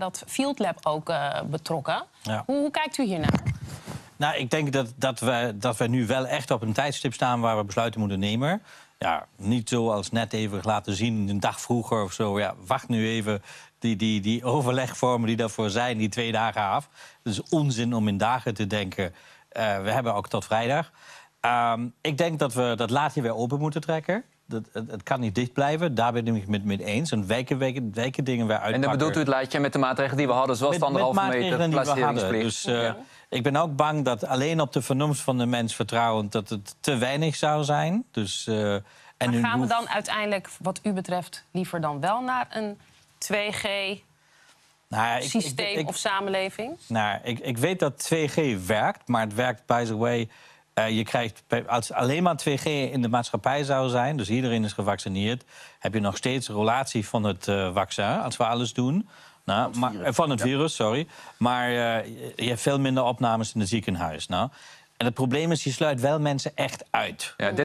dat Field Lab ook eh, betrokken. Hoe, kijkt u hiernaar? Nou, ik denk dat, dat, we, dat we nu wel echt op een tijdstip staan waar we besluiten moeten nemen. Ja, niet zoals net even laten zien, een dag vroeger of zo. Ja, wacht nu even die, die, die overlegvormen die daarvoor zijn, die twee dagen af. Het is onzin om in dagen te denken. Eh, we hebben ook tot vrijdag. Ehm, ik denk dat we dat laatje weer open moeten trekken dat, het, het, kan niet dicht blijven. Daar ben ik het met, met eens. En wijken, wijken, wijken dingen weer uit. En dan bedoelt u het lijstje met de maatregelen die we hadden, zoals met, de anderhalve meter die Dus uh, ja. ik ben ook bang dat alleen op de vernuft van de mens vertrouwend dat het te weinig zou zijn. Dus, eh, en maar gaan we dan uiteindelijk, wat u betreft, liever dan wel naar een 2G nou, ik, systeem ik, of samenleving? Nou, ik, ik weet dat 2G werkt, maar het werkt, by the way, eh, je krijgt, als alleen maar 2G in de maatschappij zou zijn, dus iedereen is gevaccineerd, heb je nog steeds een relatie van het eh, vaccin, als we alles doen. Nou, van het virus, eh, van het virus sorry. Maar je hebt veel minder opnames in het ziekenhuis. Nou. En het probleem is, je sluit wel mensen echt uit. Ja,